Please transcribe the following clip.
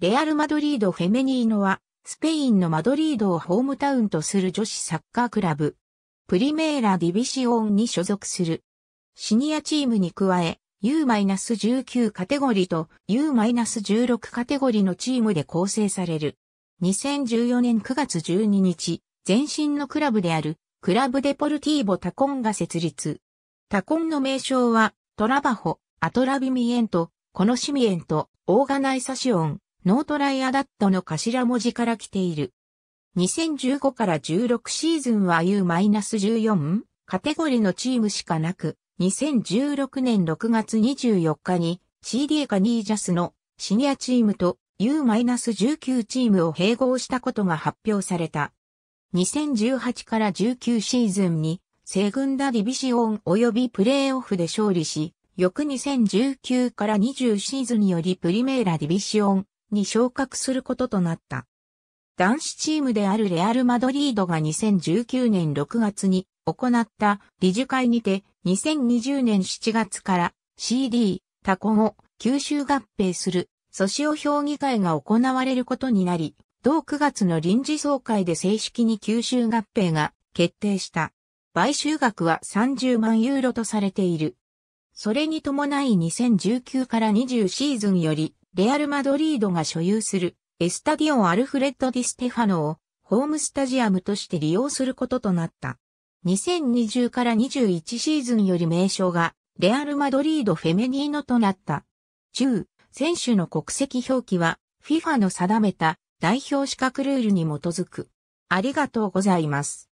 レアル・マドリード・フェメニーノは、スペインのマドリードをホームタウンとする女子サッカークラブ、プリメーラ・ディビシオンに所属する。シニアチームに加え、U-19 カテゴリーと U-16 カテゴリーのチームで構成される。2014年9月12日、前身のクラブである、クラブデポルティーボタコンが設立。タコンの名称は、トラバホ、アトラビミエント、コノシミエント、オーガナイサシオン、ノートライアダットの頭文字から来ている。2015から16シーズンは U-14 カテゴリーのチームしかなく、2016年6月24日に CD カニージャスのシニアチームと U-19 チームを併合したことが発表された。2018から19シーズンに西軍ダディビシオン及びプレーオフで勝利し、翌2019から20シーズンよりプリメーラディビシオンに昇格することとなった。男子チームであるレアル・マドリードが2019年6月に行った理事会にて2020年7月から CD、タコを吸収合併するソシオ評議会が行われることになり、同9月の臨時総会で正式に吸収合併が決定した。買収額は30万ユーロとされている。それに伴い2019から20シーズンよりレアル・マドリードが所有するエスタディオ・アルフレッド・ディ・ステファノをホームスタジアムとして利用することとなった。2020から21シーズンより名称がレアル・マドリード・フェメニーノとなった。中、選手の国籍表記は FIFA の定めた代表資格ルールに基づく。ありがとうございます。